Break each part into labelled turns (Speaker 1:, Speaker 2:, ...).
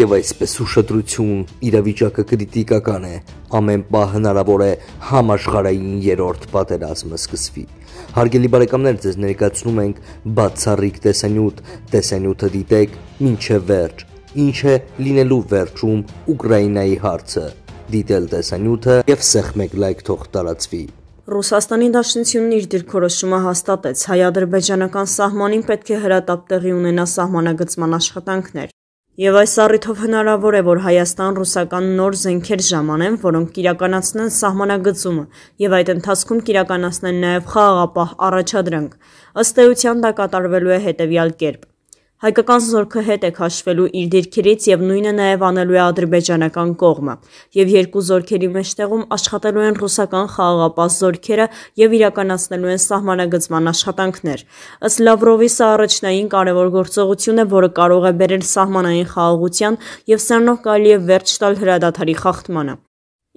Speaker 1: Եվ այսպես ուշադրություն, իրավիճակը քրիտիկական է։ Ամեն պահ հնարավոր է համաշխարհային երրորդ պատերազմը սկսվի։ Հարգելի բարեկամներ, ձեզ ներկայացնում ենք բացառիկ տեսանյութ, տեսանյութը դիտեք ինչե վերջ։ Ինչ է լինելու վերջում Ուկրաինայի հարցը։ Դիտել տեսանյութը եւ սեղմեք լայք թող տարածվի։ Ռուսաստանի Դաշնությունն իր դիրքորոշումը հաստատեց հայ-ադրբեջանական սահմանին պետք է հրատապ տեղի ունենա սահմանագծման աշխատանքներ։ Եվ այս առիթով հնարավոր է, որ Հայաստան ռուսական նոր զենքեր ժամանեն, որոնք իրականացնեն սահմանագծումը եւ այդ ընթացքում իրականացնեն նաեւ խաղաղապահ առաջադրանք։ Ըստ էության դա կատարվելու է հետեւյալ կերպ. Հայկական զորքը հետ է քաշվելու իր դիրքերից եւ նույնը նաեւ անելու է ադրբեջանական կողմը։ Եվ երկու զորքերի մեջտեղում աշխատելու են ռուսական խաղաղապահ զորքերը եւ իրականացնելու են սահմանագծման աշխատանքներ։ Ըստ Լավրովի սա առաջնային կարևոր գործողություն է, որը կարող է բերել սահմանային խաղաղության եւ սրանով կարելի է վերջ տալ հրադադարի խախտմանը։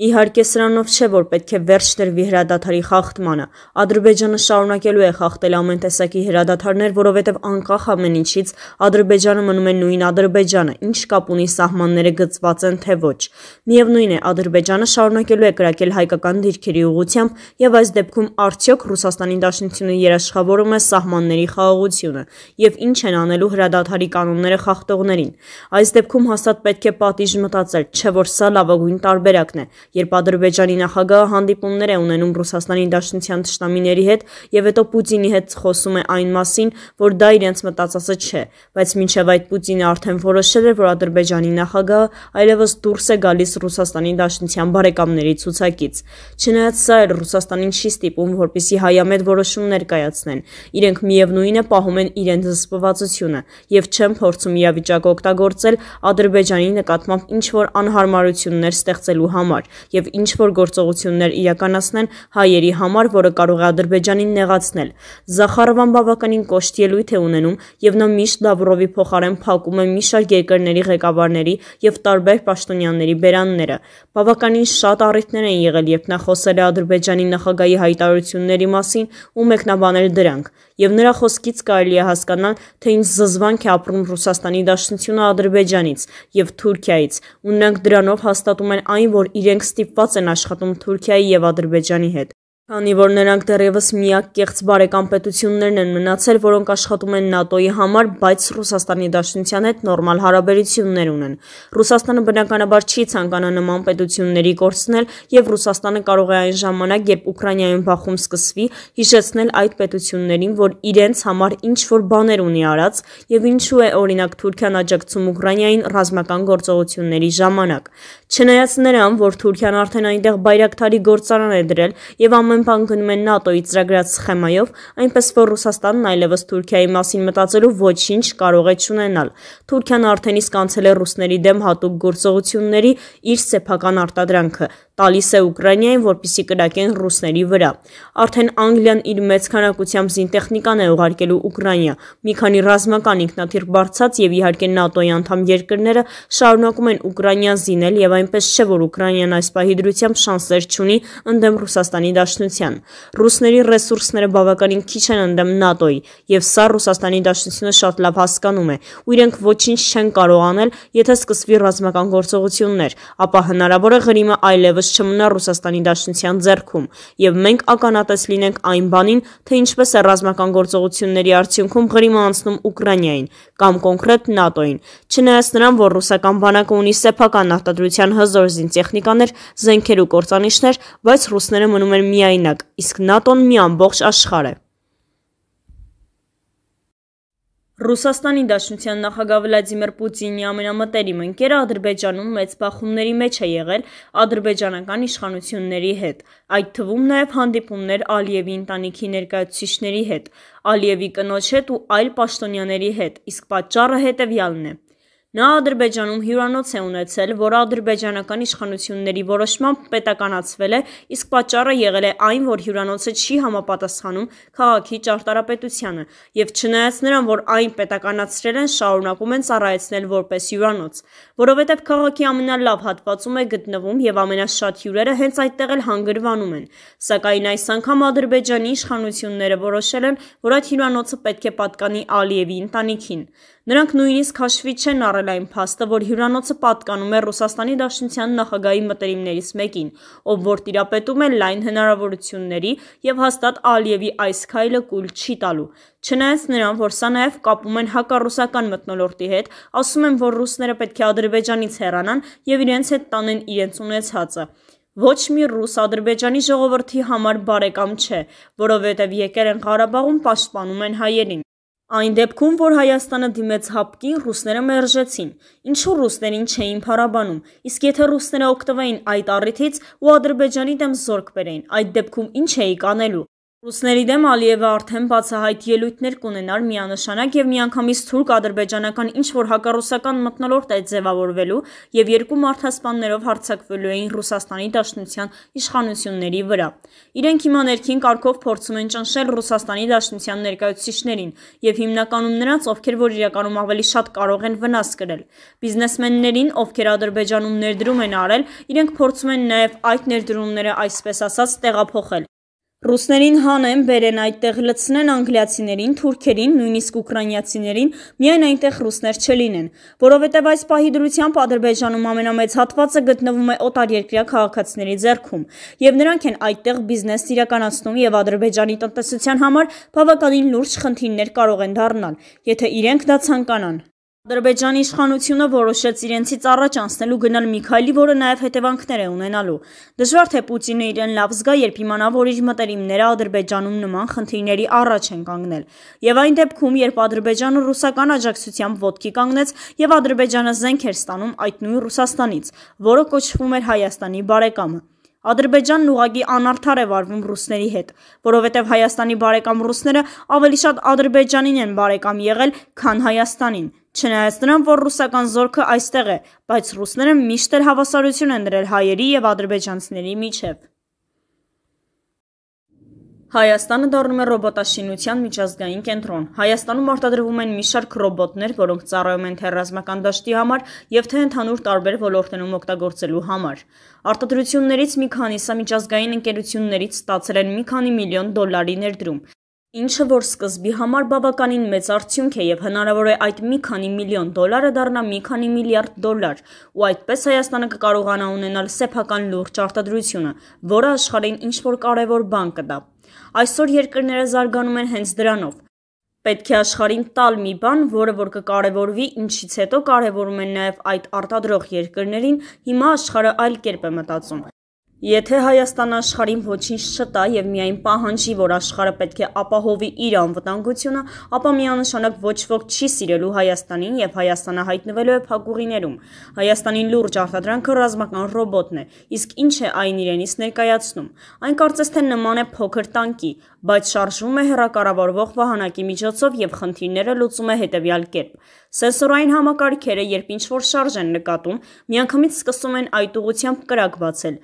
Speaker 1: Իհարկե սրանով չէ, որ պետք է վերջ տրվի հրադադարի խախտմանը։ Ադրբեջանը շարունակելու է խախտել ամեն տեսակի հրադադարներ, որովհետև անկախ ամեն ինչից Ադրբեջանը մնում է նույն Ադրբեջանը, ինչ կապ ունի սահմանները գծված են թե ոչ։ Միևնույն է, Ադրբեջանը շարունակելու է կրակել հայկական դիրքերի ուղությամբ, եւ այս դեպքում արդյոք Ռուսաստանի Դաշնությունը երաշխավորում է սահմանների խաղաղությունը եւ ինչ են անելու հրադադարի կանոնները խախտողներին։ Այս դեպքում հաստատ պետք է պատիժ մտածել, չէ՞ որ սա լավագույն տարբերակն է։ Երբ Ադրբեջանի նախագահը հանդիպումներ է ունենում Ռուսաստանի Դաշնության ճշտամիների հետ եւ հետո Պուտինի հետ խոսում է այն մասին, որ դա իրենց մտածածը չէ, բայց մինչեւ այդ Պուտինը արդեն որոշել է, որ Ադրբեջանի նախագահը այլևս դուրս է գալիս Ռուսաստանի Դաշնության բարեկամների ցուցակից։ Չնայած սա էլ Ռուսաստանին չի ստիպում, որպիսի հայամետ որոշումներ կայացնեն։ Իրենք միևնույնը պահում են իրենց զսպվածությունը եւ չեն փորձում իրավիճակը օգտագործել Ադրբեջանի նկատմամբ ինչ որ անհարմարություններ ստեղծելու համար, եւ ինչ որ գործողություններ իրականացնեն հայերի համար, որը կարող է Ադրբեջանին նեղացնել։ Զախարովան բավականին կոշտ ելույթ է ունենում եւ նա միշտ Լավրովի փոխարեն փակում է մի շարք երկրների ղեկավարների եւ տարբեր պաշտոնյաների բերանները։ Բավականին շատ առիթներ են եղել, երբ նա խոսել է Ադրբեջանի նախագահի հայտարարությունների մասին ու մեկնաբանել դրանք եւ նրա խոսքից կարելի է հասկանալ, թե ինչ զզվանք է ապրում Ռուսաստանի Դաշնությունը Ադրբեջանից եւ Թուրքիայից, ու նրանք դրանով հաստատում են այն, որ իրենք նրանք ստիպված են աշխատում Թուրքիայի եւ Ադրբեջանի հետ, քանի որ նրանք դեռևս միակ կեղծ բարեկամ պետություններն են մնացել, որոնք աշխատում են ՆԱՏՕ-ի համար, բայց Ռուսաստանի Դաշնության հետ նորմալ հարաբերություններ ունեն։ Ռուսաստանը բնականաբար չի ցանկանա նման պետությունների կորցնել եւ Ռուսաստանը կարող է այն ժամանակ, երբ Ուկրաինայում բախում սկսվի, հիշեցնել այդ պետություններին, որ իրենց համար ինչ որ բաներ ունի արած եւ ինչու է օրինակ Թուրքիան աջակցում Ուկրաինային ռազմական գործողությունների ժամանակ։ Չնայած նրան, որ Թուրքիան արդեն այնտեղ բայրակթարի գործարան է դրել եւ ամեն բան գնում է ՆԱՏՕ-ի ծրագրած սխեմայով, այնպես որ Ռուսաստանն այլևս Թուրքիայի մասին մտածելու ոչինչ կարող է չունենալ։ Թուրքիան արդեն իսկ անցել է ռուսների դեմ հատուկ գործողությունների իր սեփական արտադրանքը տալիս է Ուկրաինային, որպիսի կրակեն ռուսների վրա։ Արդեն Անգլիան իր մեծ քանակությամբ զինտեխնիկան է ուղարկելու Ուկրաինա։ Մի քանի ռազմական ինքնաթիռ բարձած եւ իհարկե ՆԱՏՕ-ի անդամ երկրները շարունակում են Ուկրաինան զինել եւ այնպես չէ, որ Ուկրաինան այս պահի դրությամբ շանսեր չունի ընդդեմ Ռուսաստանի Դաշնության։ Ռուսների ռեսուրսները բավականին քիչ են ընդդեմ ՆԱՏՕ-ի եւ սա Ռուսաստանի Դաշնությունը շատ լավ հասկանում է։ Ու իրենք ոչինչ չեն կարող անել, եթե սկսվի ռազմական գործողություններ, ապա հնարավոր է ղրիմը այլևս այլևս չմնա Ռուսաստանի Դաշնության ձեռքում, եւ մենք ականատես լինենք այն բանին, թե ինչպես է ռազմական գործողությունների արդյունքում Ղրիմը անցնում Ուկրաինային կամ կոնկրետ ՆԱՏՕ-ին։ Չնայած նրան, որ ռուսական բանակը ունի սեփական արտադրության հզոր զինտեխնիկաներ, զենքեր ու կործանիչներ, բայց ռուսները մնում են միայնակ, իսկ ՆԱՏՕ-ն մի ամբողջ աշխարհ է։ Ռուսաստանի Դաշնության նախագահ Վլադիմիր Պուտինի ամենամտերիմ ընկերը Ադրբեջանում մեծ բախումների մեջ է եղել ադրբեջանական իշխանությունների հետ, այդ թվում նաև հանդիպումներ Ալիևի ընտանիքի ներկայացուցիչների հետ, Ալիևի կնոջ հետ ու այլ պաշտոնյաների հետ, իսկ պատճառը հետևյալն է. Նա Ադրբեջանում հյուրանոց է ունեցել, որը ադրբեջանական իշխանությունների որոշմամբ պետականացվել է, իսկ պատճառը եղել է այն, որ հյուրանոցը չի համապատասխանում քաղաքի ճարտարապետությանը, եւ չնայած նրան, որ այն պետականացրել են, շարունակում են ծառայեցնել որպես հյուրանոց, որովհետեւ քաղաքի ամենալավ հատվածում է գտնվում եւ ամենաշատ հյուրերը հենց այդտեղ էլ հանգրվանում են։ Սակայն այս անգամ Ադրբեջանի իշխանությունները որոշել են, որ այդ հյուրանոցը պետք է պատկանի Ալիևի ընտանիքին։ Նրանք նույնիսկ հաշվի չեն առել այն փաստը, որ հյուրանոցը պատկանում է Ռուսաստանի Դաշնության նախագահի մտերիմներից մեկին, ով որ տիրապետում է լայն հնարավորությունների եւ հաստատ Ալիևի այս քայլը կուլ չի տալու։ Չնայած նրան, որ սա նաև կապում են հակառուսական մտնոլորտի հետ, ասում են, որ ռուսները պետք է Ադրբեջանից հեռանան եւ իրենց հետ տանեն իրենց ունեցածը։ Ոչ մի ռուս Ադրբեջանի ժողովրդի համար բարեկամ չէ, որովհետև եկել են Ղարաբաղում պաշտպանում են հայերին։ Այն դեպքում, որ Հայաստանը դիմեց հապկին, ռուսները մերժեցին։ Ինչու ռուսներին չէին փարաբանում։ Իսկ եթե ռուսները օգտվեին այդ առիթից ու Ադրբեջանի դեմ զորք բերեին, այդ դեպքում ինչ էի կանելու։ Ռուսների դեմ Ալիևը արդեն բացահայտ ելույթներ կունենար միանշանակ եւ միանգամից թուրք ադրբեջանական ինչ որ հակառուսական մտնոլորտ է ձևավորվելու եւ երկու մարդասպաններով հարցակվելու էին Ռուսաստանի Դաշնության իշխանությունների վրա։ Իրենք հիմա ներքին կարգով փորձում են ճնշել Ռուսաստանի Դաշնության ներկայացուցիչներին եւ հիմնականում նրանց, ովքեր որ իրականում ավելի շատ կարող են վնաս կրել։ Բիզնեսմեններին, ովքեր Ադրբեջանում ներդրում են արել, իրենք փորձում են նաեւ այդ ներդրումները այսպես ասած տեղափոխել Ռուսներին հանեն, բերեն այդտեղ, լցնեն անգլիացիներին, թուրքերին, նույնիսկ ուկրաինացիներին, միայն այնտեղ ռուսներ չլինեն, որովհետև այս պահի դրությամբ Ադրբեջանում ամենամեծ հատվածը գտնվում է օտարերկրյա քաղաքացիների ձեռքում, եւ նրանք են այդտեղ բիզնես իրականացնում եւ Ադրբեջանի տնտեսության համար բավականին լուրջ խնդիրներ կարող են դառնալ, եթե իրենք դա ցանկանան։ Ադրբեջանի իշխանությունը որոշեց իրենցից առաջ անցնելու գնալ մի քայլի, որը նաև հետևանքներ է ունենալու։ Դժվար թե Պուտինը իրեն լավ զգա, երբ իմանա, որ իր մտերիմները Ադրբեջանում նման խնդիրների առաջ են կանգնել։ Եվ այն դեպքում, երբ Ադրբեջանը ռուսական աջակցությամբ ոտքի կանգնեց եւ Ադրբեջանը զենք էր ստանում այդ նույն Ռուսաստանից, որը կոչվում էր Հայաստանի բարեկամը։ Ադրբեջանն ուղագի անարդար է վարվում ռուսների հետ, որովհետև Հայաստանի բարեկամ ռուսները ավելի շատ Ադրբեջանին են բարեկամ եղել, քան Հայաստանին։ Չնայած նրան, որ ռուսական զորքը այստեղ է, բայց ռուսները միշտ էլ հավասարություն են դրել հայերի եւ ադրբեջանցիների միջև։ Հայաստանը դառնում է ռոբոտաշինության միջազգային կենտրոն։ Հայաստանում արտադրվում են մի շարք ռոբոտներ, որոնք ծառայում են թե ռազմական դաշտի համար եւ թե ընդհանուր տարբեր ոլորտներում օգտագործելու համար։ Արտադրություններից մի քանիսը միջազգային ընկերություններից ստացել են մի քանի միլիոն դոլարի ներդրում։ Ինչը որ սկզբի համար բավականին մեծ արդյունք է եւ հնարավոր է այդ մի քանի միլիոն դոլարը դառնա մի քանի միլիարդ դոլար, ու այդպես Հայաստանը կկարողանա ունենալ սեփական լուրջ արտադրությունը, որը աշխարհին ինչ որ կարևոր բան կտա։ Այսօր երկրները զարգանում են հենց դրանով։ Պետք է աշխարհին տալ մի բան, որը որ կկարևորվի, ինչից հետո կարևորում են նաև այդ արտադրող երկրներին։ Հիմա աշխարհը այլ կերպ է մտածում։ Եթե Հայաստան աշխարհին ոչինչ չտա եւ միայն պահանջի, որ աշխարհը պետք է ապահովի իր անվտանգությունը, ապա միանշանակ ոչ ոք չի սիրելու Հայաստանին եւ Հայաստանը հայտնվելու է փակուղիներում։ Հայաստանի լուրջ արտադրանքը ռազմական ռոբոտն է, իսկ ինչ է այն իրենից ներկայացնում։ Այն կարծես թե նման է փոքր տանկի, բայց շարժվում է հերակառավարվող վահանակի միջոցով եւ խնդիրները լուծում է հետեւյալ կերպ։ Սենսորային համակարգերը, երբ ինչ-որ շարժ են նկատում, միանգամից սկսում են այդ ուղությամբ կրակ բացել